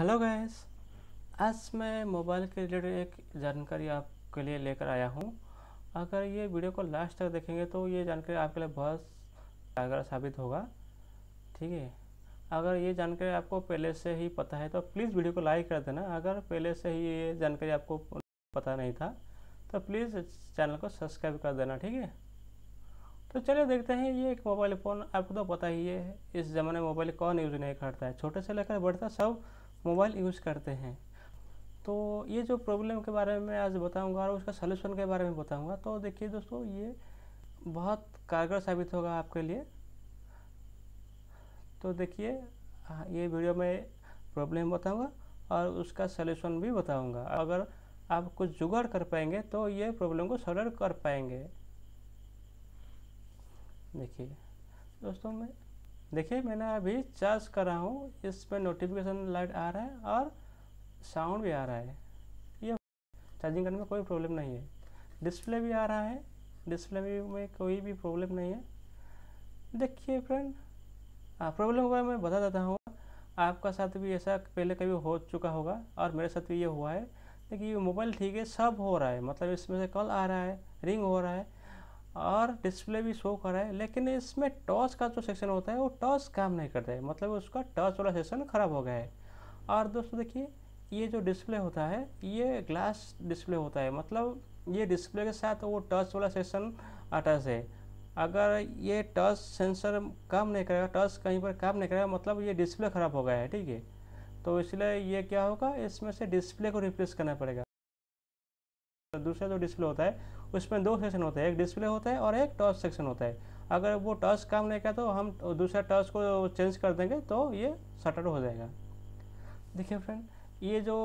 hello guys आज मैं mobile के रिलेटेड एक जानकारी आपके लिए लेकर आया हूँ अगर ये वीडियो को लास्ट तक देखेंगे तो ये जानकारी आपके लिए बहुत कारगर साबित होगा ठीक है अगर ये जानकारी आपको पहले से ही पता है तो प्लीज़ वीडियो को लाइक कर देना अगर पहले से ही ये जानकारी आपको पता नहीं था तो प्लीज़ चैनल को सब्सक्राइब कर देना ठीक है तो चलिए देखते हैं ये एक मोबाइल फ़ोन आपको तो पता ही है इस ज़माने में मोबाइल कौन यूज़ नहीं करता है छोटे से लेकर बढ़ता सब मोबाइल यूज़ करते हैं तो ये जो प्रॉब्लम के बारे में आज बताऊंगा और उसका सलूशन के बारे में बताऊंगा तो देखिए दोस्तों ये बहुत कारगर साबित होगा आपके लिए तो देखिए ये वीडियो में प्रॉब्लम बताऊंगा और उसका सलूशन भी बताऊंगा अगर आप कुछ जुगाड़ कर पाएंगे तो ये प्रॉब्लम को सॉल्व कर पाएंगे देखिए दोस्तों मैं देखिए मैंने अभी चार्ज कर रहा हूँ इसमें नोटिफिकेशन लाइट आ रहा है और साउंड भी आ रहा है ये चार्जिंग करने में कोई प्रॉब्लम नहीं है डिस्प्ले भी आ रहा है डिस्प्ले भी में कोई भी प्रॉब्लम नहीं है देखिए फ्रेंड प्रॉब्लम हुआ मैं बता देता हूँ आपका साथ भी ऐसा पहले कभी हो चुका होगा और मेरे साथ भी ये हुआ है देखिए मोबाइल ठीक है सब हो रहा है मतलब इसमें से कॉल आ रहा है रिंग हो रहा है और डिस्प्ले भी शो कर रहा है लेकिन इसमें टॉच का जो सेक्शन होता है वो टॉच काम नहीं करता है मतलब उसका टच वाला सेक्शन ख़राब हो गया है और दोस्तों देखिए ये जो डिस्प्ले होता है ये ग्लास डिस्प्ले होता है मतलब ये डिस्प्ले के साथ वो टच वाला सेक्शन अटैच है अगर ये टच सेंसर काम नहीं करेगा टच कहीं पर काम नहीं करेगा मतलब ये डिस्प्ले ख़राब हो गया है ठीक है तो इसलिए ये क्या होगा इसमें से डिस्प्ले को रिप्लेस करना पड़ेगा दूसरा जो डिस्प्ले होता है उसमें दो सेक्शन होते हैं एक डिस्प्ले होता है और एक टॉर्च सेक्शन होता है अगर वो टॉर्च काम नहीं किया तो हम दूसरा टॉर्च को चेंज कर देंगे तो ये शटर हो जाएगा देखिए फ्रेंड ये जो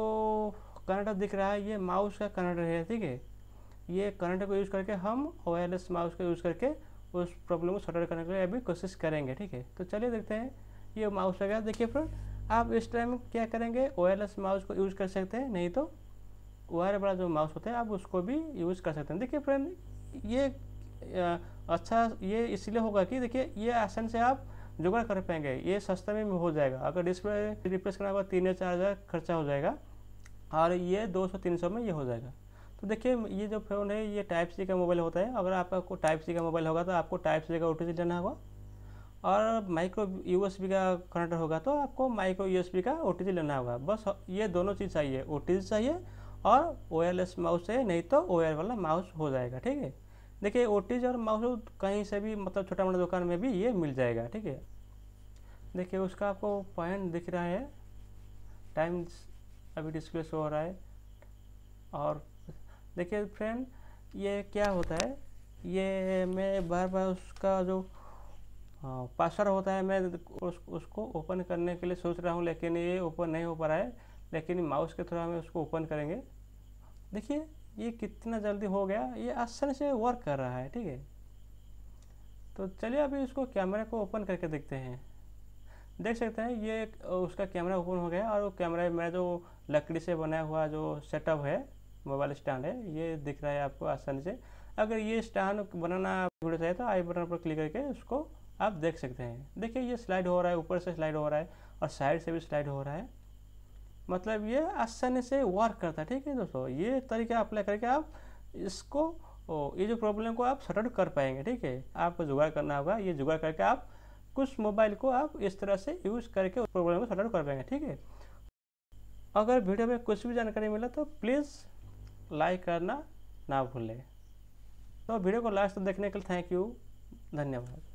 कनेक्टर दिख रहा है ये माउस का कनेक्टर है ठीक है ये कनेक्टर को यूज़ करके हम वायरलेस माउस का यूज़ करके उस प्रॉब्लम को शटर करने के लिए अभी कोशिश करेंगे ठीक है तो चलिए देखते हैं ये माउस वगैरह देखिए फ्रेंड आप इस टाइम क्या करेंगे वायरलेस माउस को यूज़ कर सकते हैं नहीं तो वायर वाला जो माउस होता है आप उसको भी यूज़ कर सकते हैं देखिए फ्रेंड ये अच्छा ये इसलिए होगा कि देखिए ये आसान से आप जुगाड़ कर पाएंगे ये सस्ते में हो जाएगा अगर डिस्प्ले रिप्लेस करना होगा तीन या चार हज़ार खर्चा हो जाएगा और ये दो सौ तीन सौ में ये हो जाएगा तो देखिए ये जो फ़ोन है ये टाइप सी का मोबाइल होता है अगर आपको टाइप सी का मोबाइल होगा तो आपको टाइप सी का ओ टी लेना होगा और माइक्रो यू का कनेक्टर होगा तो आपको माइक्रो यू का ओ लेना होगा बस ये दोनों चीज़ चाहिए ओ चाहिए और ओ माउस है नहीं तो ओ वाला माउस हो जाएगा ठीक है देखिए ओटीज और माउस कहीं से भी मतलब छोटा मोटा दुकान में भी ये मिल जाएगा ठीक है देखिए उसका आपको पॉइंट दिख रहा है टाइम अभी डिस्प्ले शो हो रहा है और देखिए फ्रेंड ये क्या होता है ये मैं बार बार उसका जो पासवर्ड होता है मैं उस, उसको ओपन करने के लिए सोच रहा हूँ लेकिन ये ओपन नहीं हो पा रहा है लेकिन माउस के थ्रू हमें उसको ओपन करेंगे देखिए ये कितना जल्दी हो गया ये आसानी से वर्क कर रहा है ठीक है तो चलिए अभी इसको कैमरा को ओपन करके देखते हैं देख सकते हैं ये उसका कैमरा ओपन हो गया और वो कैमरा में जो लकड़ी से बनाया हुआ जो सेटअप है मोबाइल स्टैंड है ये दिख रहा है आपको आसानी से अगर ये स्टैंड बनाना वीडियो चाहिए तो आई बटन पर क्लिक करके उसको आप देख सकते हैं देखिए ये स्लाइड हो रहा है ऊपर से स्लाइड हो रहा है और साइड से भी स्लाइड हो रहा है मतलब ये आसानी से वर्क करता है ठीक है दोस्तों ये तरीका अप्लाई करके आप इसको ये जो प्रॉब्लम को आप सॉर्ट आउट कर पाएंगे ठीक है आपको जुगाड़ करना होगा ये जुगाड़ करके आप कुछ मोबाइल को आप इस तरह से यूज़ करके उस प्रॉब्लम को सॉर्ट आउट कर पाएंगे ठीक है अगर वीडियो में कुछ भी जानकारी मिला तो प्लीज़ लाइक करना ना भूलें तो वीडियो को लास्ट तक देखने के लिए थैंक यू धन्यवाद